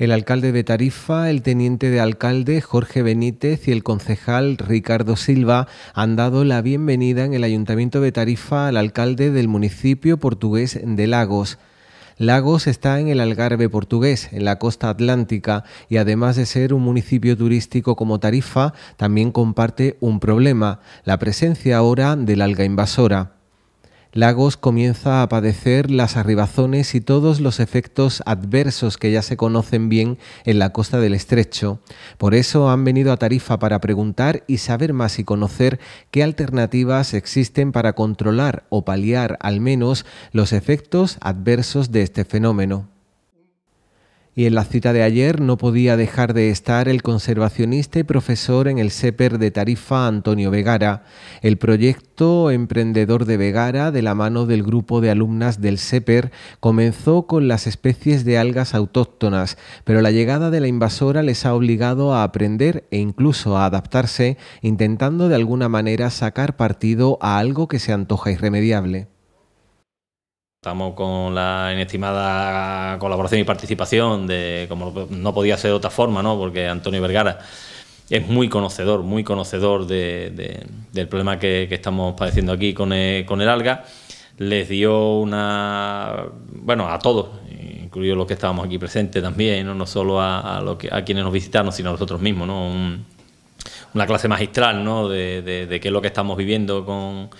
el alcalde de Tarifa, el teniente de alcalde Jorge Benítez y el concejal Ricardo Silva han dado la bienvenida en el ayuntamiento de Tarifa al alcalde del municipio portugués de Lagos. Lagos está en el Algarve portugués, en la costa atlántica, y además de ser un municipio turístico como Tarifa, también comparte un problema, la presencia ahora del alga invasora. Lagos comienza a padecer las arribazones y todos los efectos adversos que ya se conocen bien en la costa del estrecho. Por eso han venido a Tarifa para preguntar y saber más y conocer qué alternativas existen para controlar o paliar al menos los efectos adversos de este fenómeno. Y en la cita de ayer no podía dejar de estar el conservacionista y profesor en el SEPER de Tarifa, Antonio Vegara. El proyecto Emprendedor de Vegara, de la mano del grupo de alumnas del SEPER, comenzó con las especies de algas autóctonas, pero la llegada de la invasora les ha obligado a aprender e incluso a adaptarse, intentando de alguna manera sacar partido a algo que se antoja irremediable. Estamos con la inestimada colaboración y participación de, como no podía ser de otra forma, ¿no? porque Antonio Vergara es muy conocedor, muy conocedor del problema que, estamos padeciendo aquí con el, alga. Les dio una, bueno, a todos, incluidos los que estábamos aquí presentes también, no, solo a, quienes nos visitaron, sino a nosotros mismos, ¿no? una clase magistral ¿no? de qué es lo que estamos viviendo con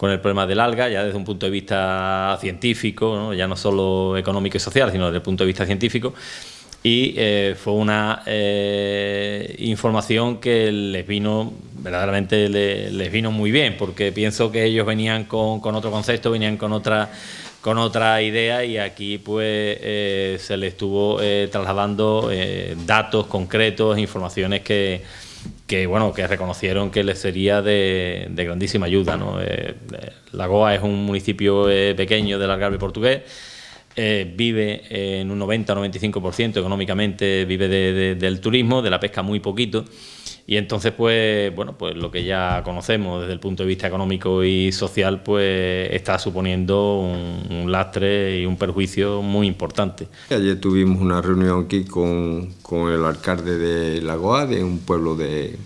con el problema del alga, ya desde un punto de vista científico, ya no solo económico y social, sino desde el punto de vista científico. Y eh, fue una eh, información que les vino, verdaderamente les vino muy bien, porque pienso que ellos venían con, otro concepto, venían con otra con otra idea y aquí pues eh, se les estuvo trasladando datos concretos, informaciones que, que bueno, que reconocieron que les sería de, grandísima ayuda. ¿no? Eh, eh, Lagoa es un municipio eh, pequeño del Algarve portugués. vive en un 90-95% económicamente, vive del turismo, de la pesca muy poquito. Y entonces, pues, bueno, pues lo que ya conocemos desde el punto de vista económico y social, pues está suponiendo un, lastre y un perjuicio muy importante. Ayer tuvimos una reunión aquí con, el alcalde de Lagoa, de un pueblo de,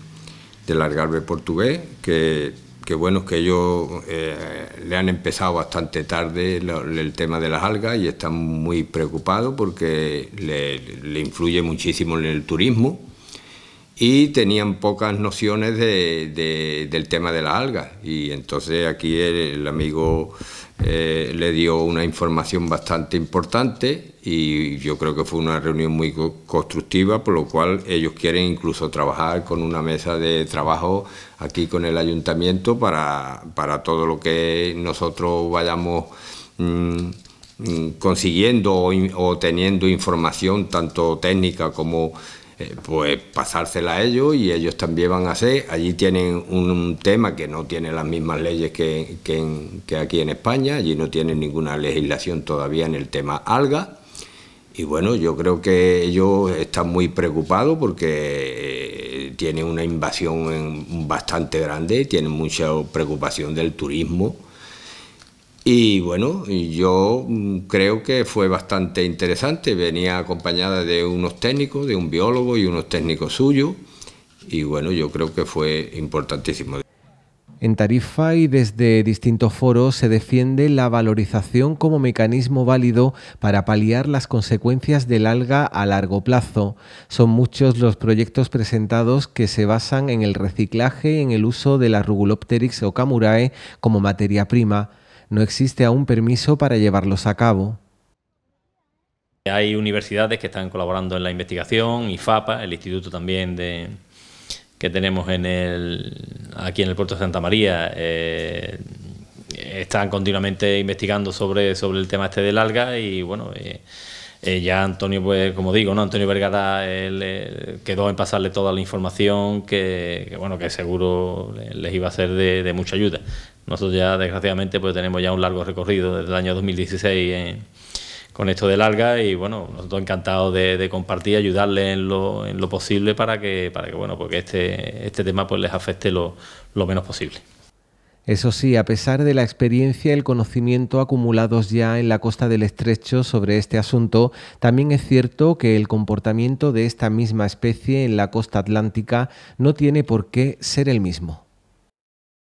del Algarve portugués, que, que bueno, que ellos eh, le han empezado bastante tarde el tema de las algas y están muy preocupados porque le, le influye muchísimo en el turismo y tenían pocas nociones del tema de la alga... Y entonces aquí el, amigo eh, le dio una información bastante importante y yo creo que fue una reunión muy constructiva, por lo cual ellos quieren incluso trabajar con una mesa de trabajo aquí con el ayuntamiento para, para todo lo que nosotros vayamos... Mm, mm, consiguiendo o teniendo información tanto técnica como eh, pues pasársela a ellos y ellos también van a hacer. Allí tienen un, tema que no tiene las mismas leyes que, que, aquí en España, allí no tienen ninguna legislación todavía en el tema alga. Y bueno, yo creo que ellos están muy preocupados porque eh, tienen una invasión bastante grande, tienen mucha preocupación del turismo y bueno, yo mm, creo que fue bastante interesante. Venía acompañada de unos técnicos, de un biólogo y unos técnicos suyos. Y bueno, yo creo que fue importantísimo. En Tarifa y desde distintos foros se defiende la valorización como mecanismo válido para paliar las consecuencias del alga a largo plazo. Son muchos los proyectos presentados que se basan en el reciclaje, en el uso de la Rugulopteryx o Camurae como materia prima no existe aún permiso para llevarlos a cabo. Hay universidades que están colaborando en la investigación, ...y FAPA, el instituto también de, que tenemos en el, aquí en el puerto de Santa María, eh, están continuamente investigando sobre, sobre el tema este del alga y bueno... Eh, eh, ya Antonio, pues como digo, ¿no? Antonio Vergara quedó en pasarle toda la información que, bueno, que seguro les iba a ser de mucha ayuda. Nosotros ya, desgraciadamente, pues tenemos ya un largo recorrido desde el año 2016 con esto de larga y bueno, nosotros encantados de, de compartir, ayudarles en lo, en lo, posible para que, para que bueno, porque este, este tema pues les afecte lo, lo menos posible. Eso sí, a pesar de la experiencia y el conocimiento acumulados ya en la costa del estrecho sobre este asunto, también es cierto que el comportamiento de esta misma especie en la costa atlántica no tiene por qué ser el mismo.